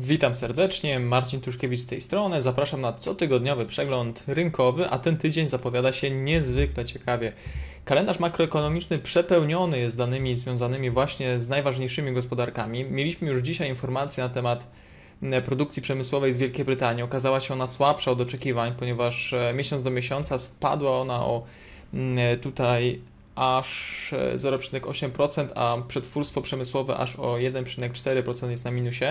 Witam serdecznie, Marcin Tuszkiewicz z tej strony. Zapraszam na cotygodniowy przegląd rynkowy, a ten tydzień zapowiada się niezwykle ciekawie. Kalendarz makroekonomiczny przepełniony jest danymi związanymi właśnie z najważniejszymi gospodarkami. Mieliśmy już dzisiaj informację na temat produkcji przemysłowej z Wielkiej Brytanii. Okazała się ona słabsza od oczekiwań, ponieważ e, miesiąc do miesiąca spadła ona o tutaj aż 0,8%, e, a przetwórstwo przemysłowe aż o 1,4% jest na minusie.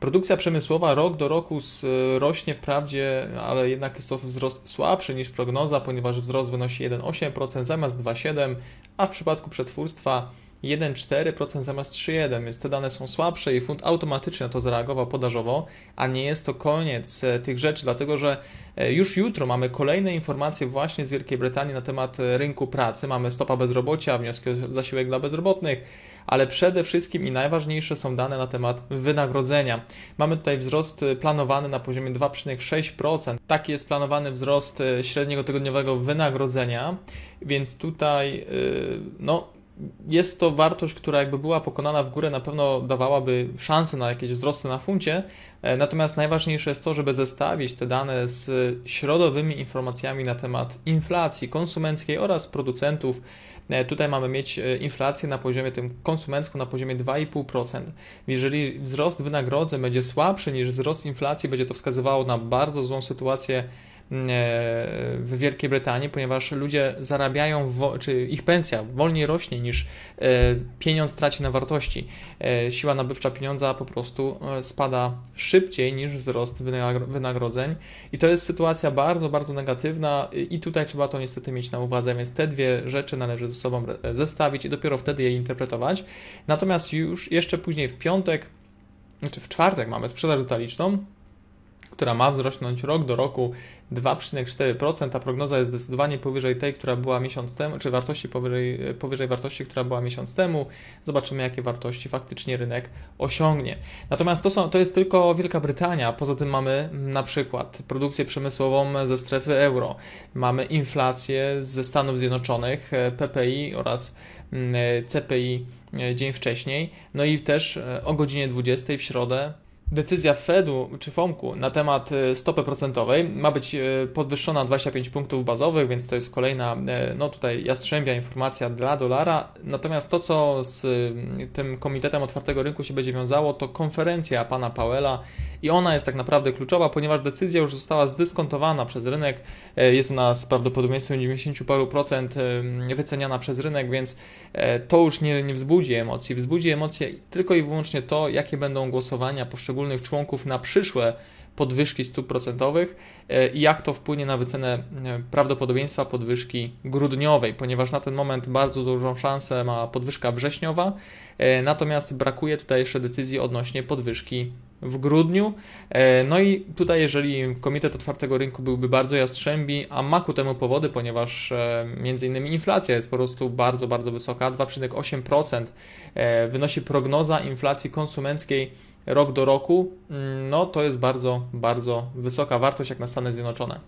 Produkcja przemysłowa rok do roku e, rośnie wprawdzie, ale jednak jest to wzrost słabszy niż prognoza, ponieważ wzrost wynosi 1,8% zamiast 2,7%, a w przypadku przetwórstwa 1,4% zamiast 3,1%, więc te dane są słabsze i fund automatycznie na to zareagował podażowo, a nie jest to koniec e, tych rzeczy, dlatego że e, już jutro mamy kolejne informacje właśnie z Wielkiej Brytanii na temat rynku pracy. Mamy stopa bezrobocia, wnioski o zasiłek dla bezrobotnych ale przede wszystkim i najważniejsze są dane na temat wynagrodzenia. Mamy tutaj wzrost y, planowany na poziomie 2,6%. Taki jest planowany wzrost y, średniego tygodniowego wynagrodzenia, więc tutaj y, no, jest to wartość, która jakby była pokonana w górę, na pewno dawałaby szansę na jakieś wzrosty na funcie. E, natomiast najważniejsze jest to, żeby zestawić te dane z środowymi informacjami na temat inflacji konsumenckiej oraz producentów E, tutaj mamy mieć e, inflację na poziomie tym konsumenckim na poziomie 2,5%. Jeżeli wzrost wynagrodzeń będzie słabszy niż wzrost inflacji, będzie to wskazywało na bardzo złą sytuację E, w Wielkiej Brytanii, ponieważ ludzie zarabiają, czy ich pensja wolniej rośnie niż e, pieniądz traci na wartości. E, siła nabywcza pieniądza po prostu spada szybciej niż wzrost wynagrodzeń i to jest sytuacja bardzo, bardzo negatywna i tutaj trzeba to niestety mieć na uwadze, więc te dwie rzeczy należy ze sobą zestawić i dopiero wtedy je interpretować. Natomiast już jeszcze później w piątek, czy znaczy w czwartek mamy sprzedaż detaliczną, która ma wzrosnąć rok do roku 2,4%. Ta prognoza jest zdecydowanie powyżej tej, która była miesiąc temu, czy wartości powyżej, powyżej wartości, która była miesiąc temu. Zobaczymy, jakie wartości faktycznie rynek osiągnie. Natomiast to, są, to jest tylko Wielka Brytania. Poza tym mamy na przykład produkcję przemysłową ze strefy euro, mamy inflację ze Stanów Zjednoczonych, PPI oraz mm, CPI e, dzień wcześniej. No i też e, o godzinie 20 w środę decyzja Fedu czy FOMKU na temat e, stopy procentowej ma być e, podwyższona 25 punktów bazowych, więc to jest kolejna, e, no tutaj jastrzębia informacja dla dolara. Natomiast to, co z mm, tym Komitetem Otwartego Rynku się będzie wiązało, to konferencja pana Pawela i ona jest tak naprawdę kluczowa, ponieważ decyzja już została zdyskontowana przez rynek. Jest ona z prawdopodobieństwem 90 paru procent wyceniana przez rynek, więc to już nie, nie wzbudzi emocji. Wzbudzi emocje tylko i wyłącznie to, jakie będą głosowania poszczególnych poszczególnych członków na przyszłe podwyżki stóp procentowych e, i jak to wpłynie na wycenę e, prawdopodobieństwa podwyżki grudniowej, ponieważ na ten moment bardzo dużą szansę ma podwyżka wrześniowa, e, natomiast brakuje tutaj jeszcze decyzji odnośnie podwyżki w grudniu. No i tutaj, jeżeli Komitet Otwartego Rynku byłby bardzo jastrzębi, a ma ku temu powody, ponieważ między innymi inflacja jest po prostu bardzo, bardzo wysoka, 2,8% wynosi prognoza inflacji konsumenckiej rok do roku, mm, no to jest bardzo, bardzo wysoka wartość jak na Stany Zjednoczone.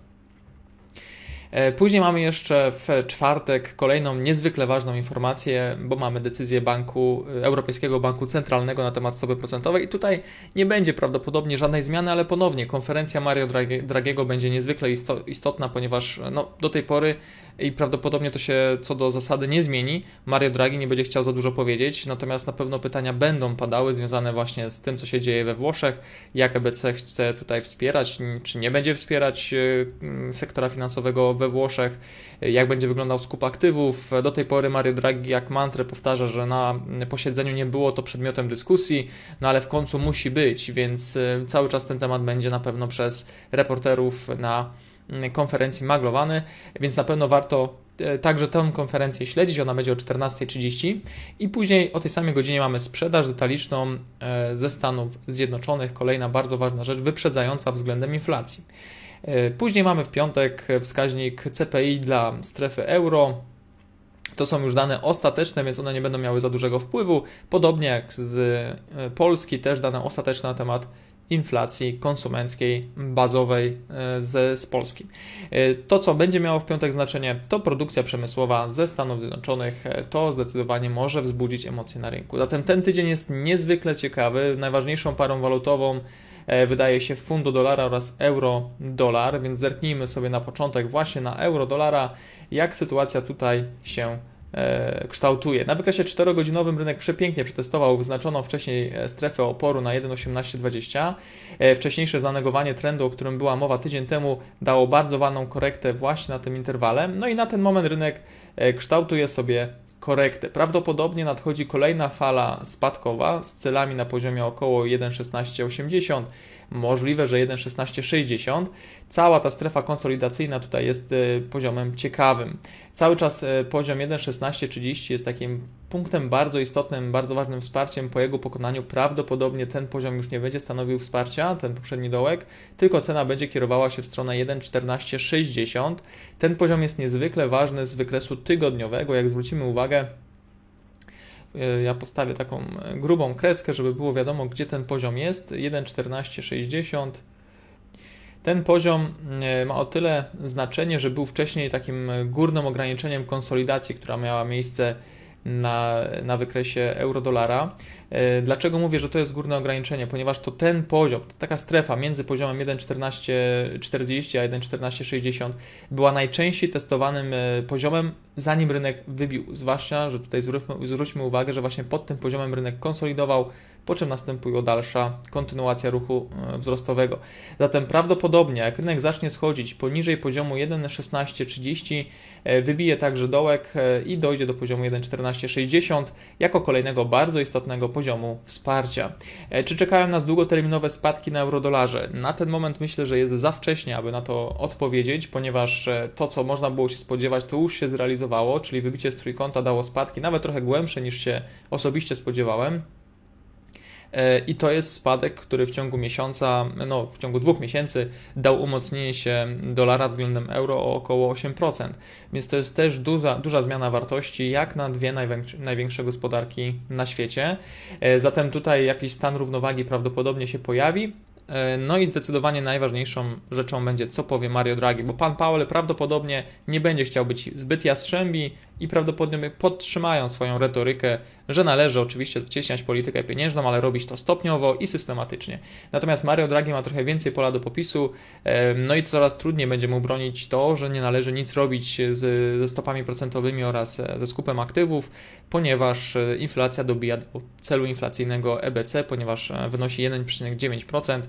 E, później mamy jeszcze w czwartek kolejną niezwykle ważną informację, bo mamy decyzję Banku e, Europejskiego Banku Centralnego na temat stopy procentowej i tutaj nie będzie prawdopodobnie żadnej zmiany, ale ponownie konferencja Mario Dragiego będzie niezwykle istotna, ponieważ no, do tej pory i prawdopodobnie to się co do zasady nie zmieni. Mario Draghi nie będzie chciał za dużo powiedzieć, natomiast na pewno pytania będą padały związane właśnie z tym, co się dzieje we Włoszech, jak EBC chce tutaj wspierać, czy nie będzie wspierać y, mm, sektora finansowego we Włoszech, y, jak będzie wyglądał skup aktywów. Do tej pory Mario Draghi jak mantrę powtarza, że na posiedzeniu nie było to przedmiotem dyskusji, no ale w końcu musi być, więc y, cały czas ten temat będzie na pewno przez reporterów na Mm, konferencji maglowany, więc na pewno warto e, także tę konferencję śledzić. Ona będzie o 14.30 i później o tej samej godzinie mamy sprzedaż detaliczną e, ze Stanów Zjednoczonych. Kolejna bardzo ważna rzecz, wyprzedzająca względem inflacji. E, później mamy w piątek wskaźnik CPI dla strefy euro. To są już dane ostateczne, więc one nie będą miały za dużego wpływu. Podobnie jak z Polski, też dane ostateczne na temat inflacji konsumenckiej bazowej e, z, z Polski. E, to, co będzie miało w piątek znaczenie, to produkcja przemysłowa ze Stanów Zjednoczonych. E, to zdecydowanie może wzbudzić emocje na rynku. Zatem ten tydzień jest niezwykle ciekawy. Najważniejszą parą walutową wydaje się fund do dolara oraz euro dolar, więc zerknijmy sobie na początek właśnie na euro dolara, jak sytuacja tutaj się E, kształtuje. Na wykresie 4-godzinowym rynek przepięknie przetestował wyznaczoną wcześniej e, strefę oporu na 1,1820. E, wcześniejsze zanegowanie trendu, o którym była mowa tydzień temu, dało bardzo walną korektę właśnie na tym interwale. No i na ten moment rynek kształtuje sobie korektę. Prawdopodobnie nadchodzi kolejna fala spadkowa z celami na poziomie około 1,1680, możliwe, że 1,1660. Cała ta strefa konsolidacyjna tutaj jest poziomem ciekawym. Cały czas e, poziom 1.16.30 jest takim punktem bardzo istotnym, bardzo ważnym wsparciem. Po jego pokonaniu prawdopodobnie ten poziom już nie będzie stanowił wsparcia, ten poprzedni dołek, tylko cena będzie kierowała się w stronę 1.14.60. Ten poziom jest niezwykle ważny z wykresu tygodniowego. Jak zwrócimy uwagę, e, ja postawię taką e, grubą kreskę, żeby było wiadomo, gdzie ten poziom jest. 1.14.60 ten poziom e, ma o tyle znaczenie, że był wcześniej takim górnym ograniczeniem konsolidacji, która miała miejsce na, na wykresie euro-dolara. E, dlaczego mówię, że to jest górne ograniczenie? Ponieważ to ten poziom, to taka strefa między poziomem 1,1440 a 1,1460 była najczęściej testowanym e, poziomem, zanim rynek wybił. Zwłaszcza, że tutaj zwróćmy, zwróćmy uwagę, że właśnie pod tym poziomem rynek konsolidował, po czym następuje dalsza kontynuacja ruchu e, wzrostowego. Zatem prawdopodobnie, jak rynek zacznie schodzić poniżej poziomu 1,1630, e, wybije także dołek e, i dojdzie do poziomu 1,1460 jako kolejnego bardzo istotnego poziomu wsparcia. Czy czekają nas długoterminowe spadki na eurodolarze? Na ten moment myślę, że jest za wcześnie, aby na to odpowiedzieć, ponieważ to, co można było się spodziewać, to już się zrealizowało, czyli wybicie z trójkąta dało spadki nawet trochę głębsze niż się osobiście spodziewałem. E, i to jest spadek, który w ciągu miesiąca, no w ciągu dwóch miesięcy dał umocnienie się dolara względem euro o około 8%. Więc to jest też duża, duża zmiana wartości, jak na dwie największe, największe gospodarki na świecie. E, zatem tutaj jakiś stan równowagi prawdopodobnie się pojawi, e, no i zdecydowanie najważniejszą rzeczą będzie, co powie Mario Draghi, bo pan Powell prawdopodobnie nie będzie chciał być zbyt jastrzębi, i prawdopodobnie podtrzymają swoją retorykę, że należy oczywiście zacieśniać politykę pieniężną, ale robić to stopniowo i systematycznie. Natomiast Mario Draghi ma trochę więcej pola do popisu, no i coraz trudniej będzie mu bronić to, że nie należy nic robić z, ze stopami procentowymi oraz e, ze skupem aktywów, ponieważ e, inflacja dobija do celu inflacyjnego EBC, ponieważ e, wynosi 1,9%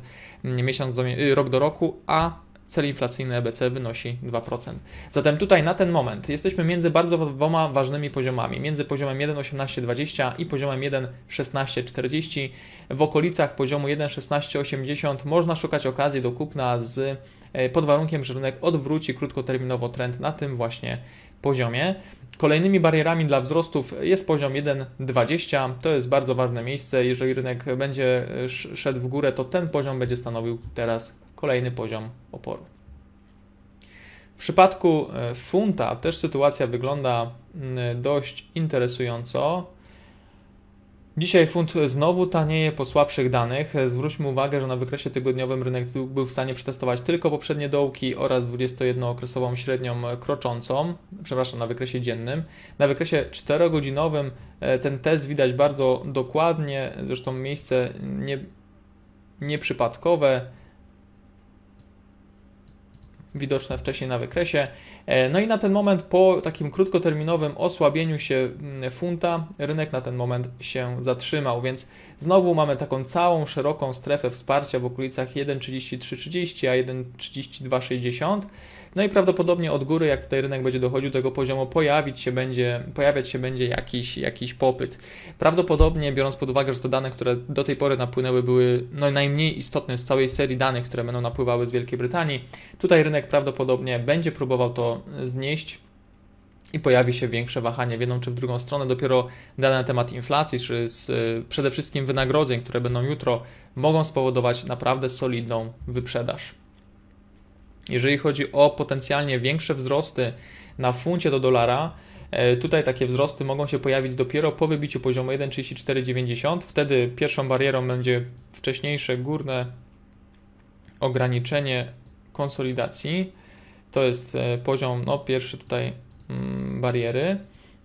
mm, miesiąc do, y, rok do roku, a Cel inflacyjny EBC wynosi 2%. Zatem tutaj na ten moment jesteśmy między bardzo dwoma ważnymi poziomami. Między poziomem 1,1820 i poziomem 1,1640. W okolicach poziomu 1,1680 można szukać okazji do kupna z, e, pod warunkiem, że rynek odwróci krótkoterminowo trend na tym właśnie poziomie. Kolejnymi barierami dla wzrostów jest poziom 1,20. To jest bardzo ważne miejsce. Jeżeli rynek będzie e, szedł w górę, to ten poziom będzie stanowił teraz kolejny poziom oporu. W przypadku e, funta też sytuacja wygląda dość interesująco. Dzisiaj funt znowu tanieje po słabszych danych. Zwróćmy uwagę, że na wykresie tygodniowym rynek był w stanie przetestować tylko poprzednie dołki oraz 21-okresową średnią kroczącą, przepraszam, na wykresie dziennym. Na wykresie 4-godzinowym e, ten test widać bardzo dokładnie, zresztą miejsce nie, nieprzypadkowe widoczne wcześniej na wykresie E, no i na ten moment po takim krótkoterminowym osłabieniu się mm, funta, rynek na ten moment się zatrzymał, więc znowu mamy taką całą szeroką strefę wsparcia w okolicach 1,3330, a 1,3260. No i prawdopodobnie od góry, jak tutaj rynek będzie dochodził do tego poziomu, pojawić się będzie, pojawiać się będzie jakiś, jakiś popyt. Prawdopodobnie, biorąc pod uwagę, że te dane, które do tej pory napłynęły, były no, najmniej istotne z całej serii danych, które będą napływały z Wielkiej Brytanii, tutaj rynek prawdopodobnie będzie próbował to znieść i pojawi się większe wahanie w jedną czy w drugą stronę. Dopiero dane na temat inflacji, czy z, y, przede wszystkim wynagrodzeń, które będą jutro, mogą spowodować naprawdę solidną wyprzedaż. Jeżeli chodzi o potencjalnie większe wzrosty na funcie do dolara, e, Tutaj takie wzrosty mogą się pojawić dopiero po wybiciu poziomu 1,3490. Wtedy pierwszą barierą będzie wcześniejsze górne ograniczenie konsolidacji. To jest e, poziom, no pierwszy tutaj mm, bariery.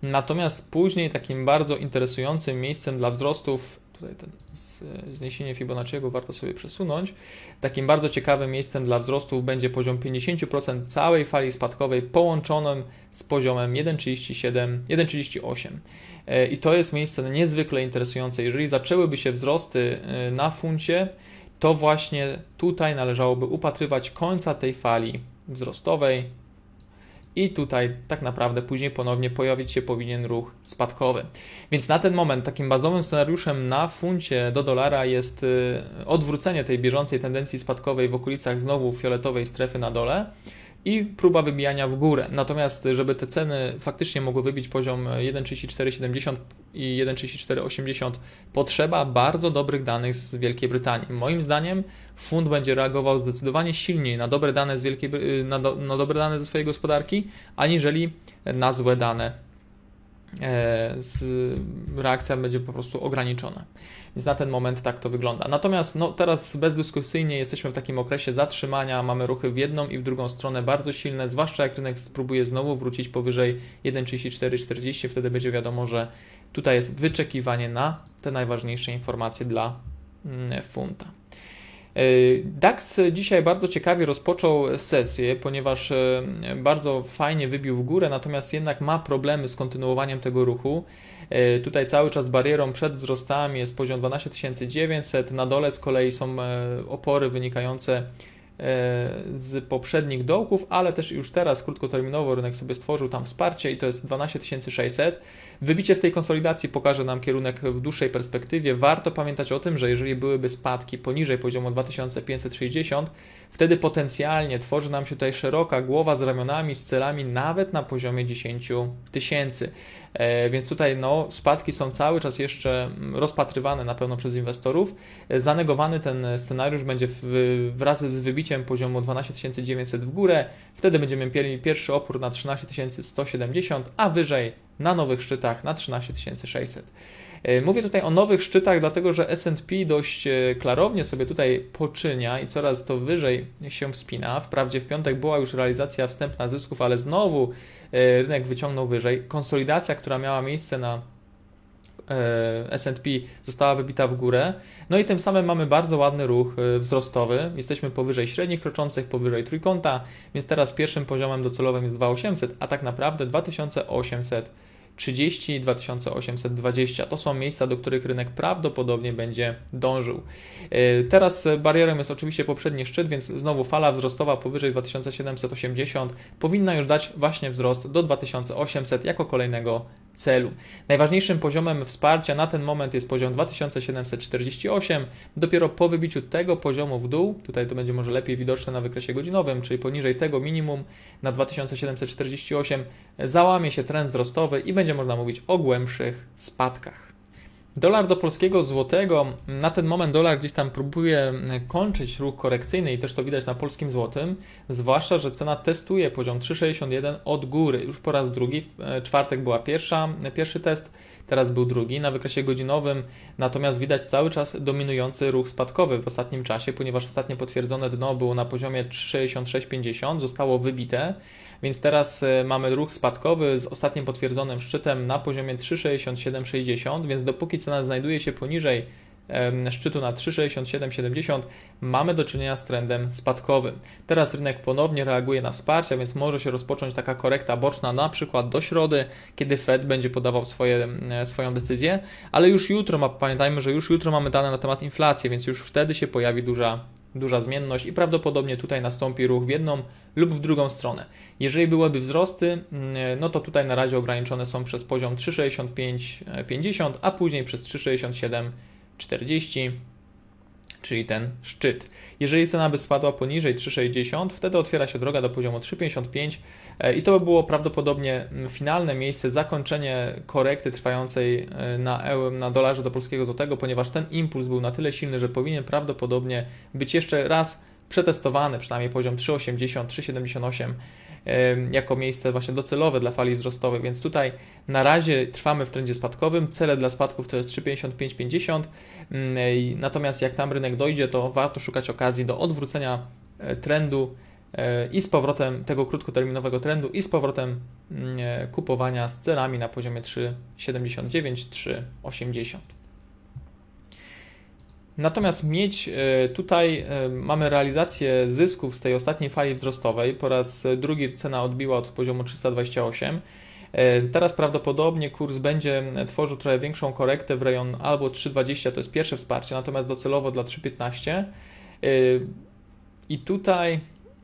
Natomiast później takim bardzo interesującym miejscem dla wzrostów, tutaj ten zniesienie Fibonacciego warto sobie przesunąć, takim bardzo ciekawym miejscem dla wzrostów będzie poziom 50% całej fali spadkowej połączonym z poziomem 1,37, 1,38. E, I to jest miejsce niezwykle interesujące. Jeżeli zaczęłyby się wzrosty e, na funcie, to właśnie tutaj należałoby upatrywać końca tej fali wzrostowej i tutaj tak naprawdę później ponownie pojawić się powinien ruch spadkowy. Więc na ten moment takim bazowym scenariuszem na funcie do dolara jest y, odwrócenie tej bieżącej tendencji spadkowej w okolicach znowu fioletowej strefy na dole i próba wybijania w górę. Natomiast, żeby te ceny faktycznie mogły wybić poziom 1,3470 i 1,3480, potrzeba bardzo dobrych danych z Wielkiej Brytanii. Moim zdaniem fund będzie reagował zdecydowanie silniej na dobre dane, z Wielkiej, na, do, na dobre dane ze swojej gospodarki, aniżeli na złe dane E, reakcja będzie po prostu ograniczona. Więc na ten moment tak to wygląda. Natomiast no, teraz bezdyskusyjnie jesteśmy w takim okresie zatrzymania, mamy ruchy w jedną i w drugą stronę bardzo silne, zwłaszcza jak rynek spróbuje znowu wrócić powyżej 1,3440, wtedy będzie wiadomo, że tutaj jest wyczekiwanie na te najważniejsze informacje dla mm, funta. E, DAX dzisiaj bardzo ciekawie rozpoczął sesję, ponieważ e, bardzo fajnie wybił w górę, natomiast jednak ma problemy z kontynuowaniem tego ruchu. E, tutaj cały czas barierą przed wzrostami jest poziom 12900, na dole z kolei są opory wynikające z poprzednich dołków, ale też już teraz krótkoterminowo rynek sobie stworzył tam wsparcie i to jest 12600. Wybicie z tej konsolidacji pokaże nam kierunek w dłuższej perspektywie. Warto pamiętać o tym, że jeżeli byłyby spadki poniżej poziomu 2560, wtedy potencjalnie tworzy nam się tutaj szeroka głowa z ramionami, z celami nawet na poziomie 10 tysięcy. E, więc tutaj no, spadki są cały czas jeszcze mm, rozpatrywane na pewno przez inwestorów. E, zanegowany ten scenariusz będzie w, wraz z wybiciem poziomu 12900 w górę. Wtedy będziemy mieli pierwszy opór na 13170, a wyżej na nowych szczytach na 13600. E, mówię tutaj o nowych szczytach, dlatego że SP dość e, klarownie sobie tutaj poczynia i coraz to wyżej się wspina. Wprawdzie w piątek była już realizacja wstępna zysków, ale znowu e, rynek wyciągnął wyżej. Konsolidacja, która miała miejsce na E, S&P została wybita w górę. No i tym samym mamy bardzo ładny ruch e, wzrostowy. Jesteśmy powyżej średnich kroczących, powyżej trójkąta, więc teraz pierwszym poziomem docelowym jest 2800, a tak naprawdę 2800 30 2820. To są miejsca, do których rynek prawdopodobnie będzie dążył. E, teraz barierą jest oczywiście poprzedni szczyt, więc znowu fala wzrostowa powyżej 2780 powinna już dać właśnie wzrost do 2800 jako kolejnego celu. Najważniejszym poziomem wsparcia na ten moment jest poziom 2748. Dopiero po wybiciu tego poziomu w dół, tutaj to będzie może lepiej widoczne na wykresie godzinowym, czyli poniżej tego minimum na 2748 załamie się trend wzrostowy i będzie można mówić o głębszych spadkach. Dolar do polskiego złotego, na ten moment dolar gdzieś tam próbuje e, kończyć ruch korekcyjny i też to widać na polskim złotym, zwłaszcza, że cena testuje poziom 3,61 od góry. Już po raz drugi, w e, czwartek była pierwsza, e, pierwszy test, teraz był drugi na wykresie godzinowym, natomiast widać cały czas dominujący ruch spadkowy w ostatnim czasie, ponieważ ostatnie potwierdzone dno było na poziomie 3,6650, zostało wybite, więc teraz e, mamy ruch spadkowy z ostatnim potwierdzonym szczytem na poziomie 3,6760, więc dopóki cena znajduje się poniżej szczytu na 3,6770 mamy do czynienia z trendem spadkowym. Teraz rynek ponownie reaguje na wsparcie, więc może się rozpocząć taka korekta boczna na przykład do środy, kiedy Fed będzie podawał swoje, swoją decyzję, ale już jutro, pamiętajmy, że już jutro mamy dane na temat inflacji, więc już wtedy się pojawi duża duża zmienność i prawdopodobnie tutaj nastąpi ruch w jedną lub w drugą stronę. Jeżeli byłyby wzrosty, mm, e, no to tutaj na razie ograniczone są przez poziom 3,6550, e, a później przez 3,67 40, czyli ten szczyt. Jeżeli cena by spadła poniżej 3,60, wtedy otwiera się droga do poziomu 3,55 e, i to by było prawdopodobnie mm, finalne miejsce, zakończenie korekty trwającej e, na, na dolarze do polskiego złotego, ponieważ ten impuls był na tyle silny, że powinien prawdopodobnie być jeszcze raz przetestowany, przynajmniej poziom 3,80, 3,78 jako miejsce właśnie docelowe dla fali wzrostowej, więc tutaj na razie trwamy w trendzie spadkowym. Cele dla spadków to jest 3,55-50, mm, natomiast jak tam rynek dojdzie, to warto szukać okazji do odwrócenia e, trendu e, i z powrotem tego krótkoterminowego trendu i z powrotem mm, e, kupowania z celami na poziomie 3,79-3,80. Natomiast mieć e, tutaj e, mamy realizację zysków z tej ostatniej fali wzrostowej. Po raz e, drugi cena odbiła od poziomu 328. Teraz prawdopodobnie kurs będzie tworzył trochę większą korektę w rejon albo 3,20 to jest pierwsze wsparcie, natomiast docelowo dla 3,15. I tutaj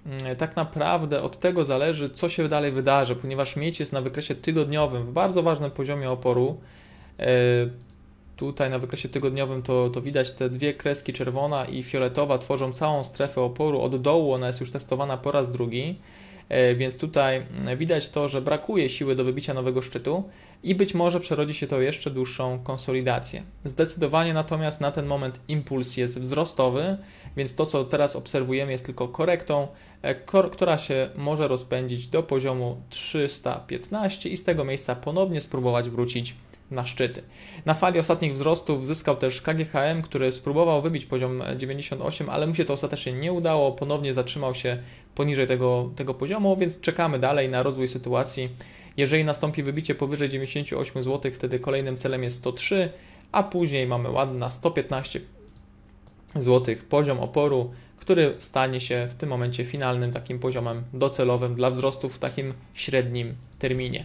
mm, tak naprawdę od tego zależy, co się dalej wydarzy, ponieważ mieć jest na wykresie tygodniowym w bardzo ważnym poziomie oporu Tutaj na wykresie tygodniowym to, to widać te dwie kreski czerwona i fioletowa tworzą całą strefę oporu. Od dołu ona jest już testowana po raz drugi e, więc tutaj mm, widać to, że brakuje siły do wybicia nowego szczytu i być może przerodzi się to jeszcze dłuższą konsolidację. Zdecydowanie natomiast na ten moment impuls jest wzrostowy, więc to, co teraz obserwujemy, jest tylko korektą, e, która się może rozpędzić do poziomu 315 i z tego miejsca ponownie spróbować wrócić na szczyty. Na fali ostatnich wzrostów zyskał też KGHM, który spróbował wybić poziom 98, ale mu się to ostatecznie nie udało. Ponownie zatrzymał się poniżej tego, tego poziomu, więc czekamy dalej na rozwój sytuacji. Jeżeli nastąpi wybicie powyżej 98 zł, wtedy kolejnym celem jest 103, a później mamy ładna 115 zł poziom oporu, który stanie się w tym momencie finalnym takim poziomem docelowym dla wzrostów w takim średnim terminie.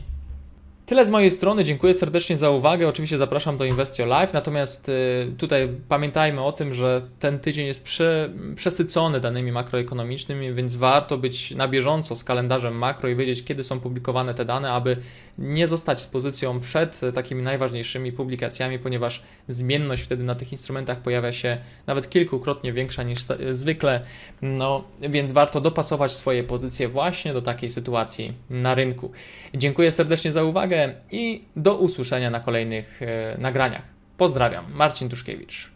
Tyle z mojej strony. Dziękuję serdecznie za uwagę. Oczywiście zapraszam do Investio Live. Natomiast y, tutaj pamiętajmy o tym, że ten tydzień jest prze, przesycony danymi makroekonomicznymi, więc warto być na bieżąco z kalendarzem makro i wiedzieć, kiedy są publikowane te dane, aby nie zostać z pozycją przed takimi najważniejszymi publikacjami, ponieważ zmienność wtedy na tych instrumentach pojawia się nawet kilkukrotnie większa niż zwykle, no więc warto dopasować swoje pozycje właśnie do takiej sytuacji na rynku. Dziękuję serdecznie za uwagę i do usłyszenia na kolejnych e, nagraniach. Pozdrawiam, Marcin Tuszkiewicz.